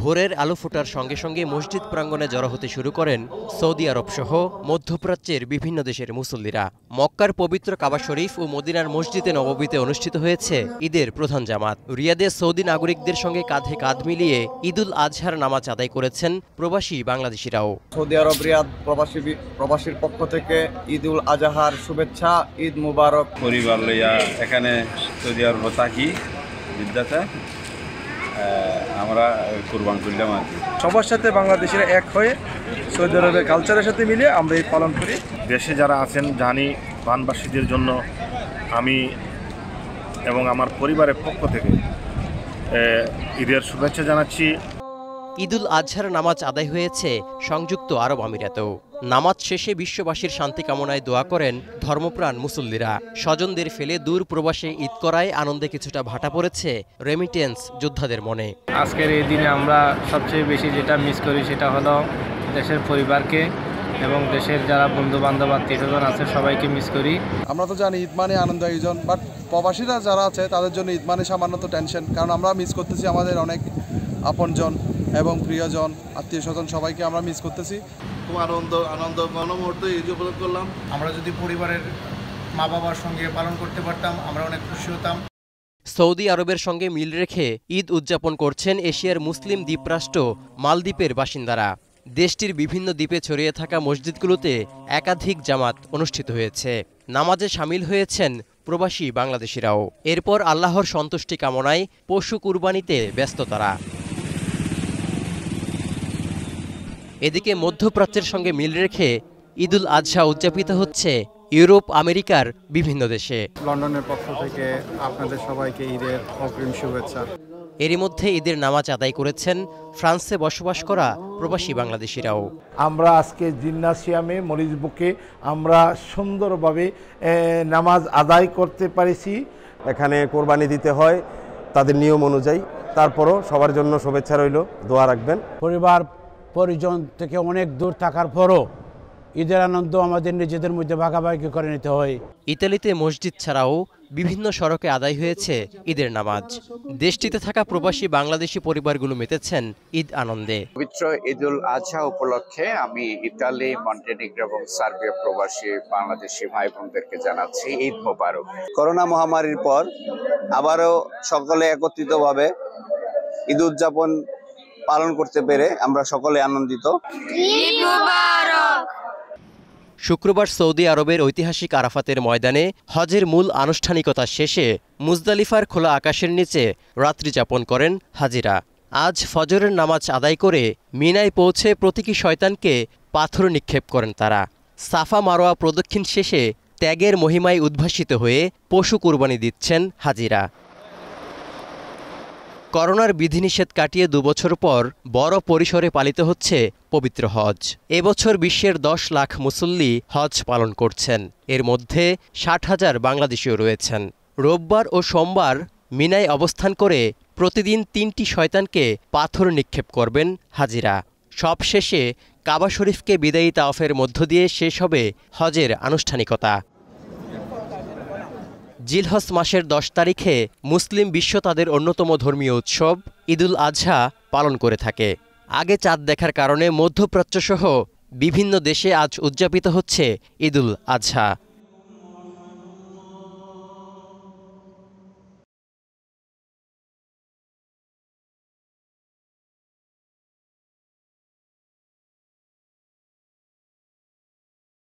ভোরের আলো ফোটার সঙ্গে সঙ্গে মসজিদ প্রাঙ্গণে জড়ো হতে শুরু করেন সৌদি আরব সহ মধ্যপ্রাচ্যের বিভিন্ন দেশের মুসল্লিরা মক্কার পবিত্র কাবা শরীফ ও মদিনার মসজিদে নববীতে অনুষ্ঠিত হয়েছে ঈদের প্রধান জামাত রিয়াদে সৌদি নাগরিকদের সঙ্গে কাঁধে কাঁধ মিলিয়ে ঈদুল আজহার নামাজ আদায় করেছেন প্রবাসী বাংলাদেশিরাও সৌদি আরব রিয়াদ প্রবাসী প্রবাসীর পক্ষ থেকে ঈদুল আজহার শুভেচ্ছা ঈদ মুবারক পরিবার লইয়া এখানে সৌদি আরব থাকি আমরা কুরবান করলাম আর কি সবার সাথে বাংলাদেশিরা এক হয়ে সৌদি আরবের কালচারের সাথে মিলে আমরা এই পালন করি দেশে যারা আছেন জানি বানবাসীদের জন্য আমি এবং আমার পরিবারের পক্ষ থেকে ঈদের শুভেচ্ছা জানাচ্ছি ঈদুল আজহার নামাজ আদায় হয়েছে সংযুক্ত আরব আমিরাতেও নামাজ শেষে বিশ্ববাসীর শান্তি কামনায় দোয়া করেন ধর্মপ্রাণ মুসল্লিরা স্বজনদের ফেলে দূর প্রবাসে ঈদ করায় আনন্দে কিছুটা ভাটা পড়েছে রেমিটেন্স যোদ্ধাদের মনে আজকের এই দিনে আমরা সবচেয়ে বেশি যেটা মিস করি সেটা হলো দেশের পরিবারকে এবং দেশের যারা বন্ধু বান্ধব আত্মীয়জন আছে সবাইকে মিস করি আমরা তো জানি ঈদ মানে আনন্দ আয়োজন বাট প্রবাসীরা যারা আছে তাদের জন্য ঈদ মানে সামান্য তো টেনশন কারণ আমরা মিস করতেছি আমাদের অনেক আপনজন এবং প্রিয়জন আত্মীয় স্বজন সবাইকে আমরা মিস করতেছি খুব আনন্দ আনন্দ মুহূর্ত এই যে উপলব্ধ করলাম আমরা যদি পরিবারের মা বাবার সঙ্গে পালন করতে পারতাম আমরা অনেক খুশি হতাম সৌদি আরবের সঙ্গে মিল রেখে ঈদ উদযাপন করছেন এশিয়ার মুসলিম দ্বীপরাষ্ট্র মালদ্বীপের বাসিন্দারা দেশটির বিভিন্ন দ্বীপে ছড়িয়ে থাকা মসজিদগুলোতে একাধিক জামাত অনুষ্ঠিত হয়েছে নামাজে সামিল হয়েছেন প্রবাসী বাংলাদেশিরাও এরপর আল্লাহর সন্তুষ্টি কামনায় পশু কুরবানিতে ব্যস্ত তারা এদিকে মধ্যপ্রাচ্যের সঙ্গে মিল রেখে ঈদুল আজহা উদযাপিত হচ্ছে ইউরোপ আমেরিকার বিভিন্ন দেশে লন্ডনের পক্ষ থেকে আপনাদের সবাইকে ঈদের অগ্রিম শুভেচ্ছা এরই মধ্যে ঈদের নামাজ আদায় করেছেন ফ্রান্সে বসবাস করা প্রবাসী বাংলাদেশিরাও আমরা আজকে জিমনাসিয়ামে বুকে আমরা সুন্দরভাবে নামাজ আদায় করতে পারেছি এখানে কোরবানি দিতে হয় তাদের নিয়ম অনুযায়ী তারপরও সবার জন্য শুভেচ্ছা রইল দোয়া রাখবেন পরিবার পরিজন থেকে অনেক দূর থাকার পরও ঈদের আনন্দ আমাদের নিজেদের মধ্যে ভাগাভাগি করে নিতে হয় ইতালিতে মসজিদ ছাড়াও বিভিন্ন সড়কে আদায় হয়েছে ঈদের নামাজ দেশটিতে থাকা প্রবাসী বাংলাদেশি পরিবারগুলো মেতেছেন ঈদ আনন্দে পবিত্র ঈদুল আজহা উপলক্ষে আমি ইতালি মন্টেনিগ্র এবং সার্বিয়া প্রবাসী বাংলাদেশি ভাই বোনদেরকে জানাচ্ছি ঈদ মোবারক করোনা মহামারীর পর আবারও সকলে একত্রিতভাবে ঈদ উদযাপন পালন করতে পেরে আমরা সকলে আনন্দিত শুক্রবার সৌদি আরবের ঐতিহাসিক আরাফাতের ময়দানে হজের মূল আনুষ্ঠানিকতা শেষে মুজদালিফার খোলা আকাশের নিচে রাত্রি যাপন করেন হাজিরা আজ ফজরের নামাজ আদায় করে মিনায় পৌঁছে প্রতীকী শয়তানকে পাথর নিক্ষেপ করেন তারা সাফা মারোয়া প্রদক্ষিণ শেষে ত্যাগের মহিমায় উদ্ভাসিত হয়ে পশু কুরবানি দিচ্ছেন হাজিরা করোনার বিধিনিষেধ কাটিয়ে দুবছর পর বড় পরিসরে পালিত হচ্ছে পবিত্র হজ এবছর বিশ্বের দশ লাখ মুসল্লি হজ পালন করছেন এর মধ্যে ষাট হাজার বাংলাদেশিও রয়েছেন রোববার ও সোমবার মিনায় অবস্থান করে প্রতিদিন তিনটি শয়তানকে পাথর নিক্ষেপ করবেন হাজিরা সব শেষে কাবা শরীফকে বিদায়ী তাওফের মধ্য দিয়ে শেষ হবে হজের আনুষ্ঠানিকতা জিলহস মাসের দশ তারিখে মুসলিম বিশ্ব তাদের অন্যতম ধর্মীয় উৎসব ঈদুল আজহা পালন করে থাকে আগে চাঁদ দেখার কারণে মধ্যপ্রাচ্যসহ বিভিন্ন দেশে আজ উদযাপিত হচ্ছে ঈদুল আজহা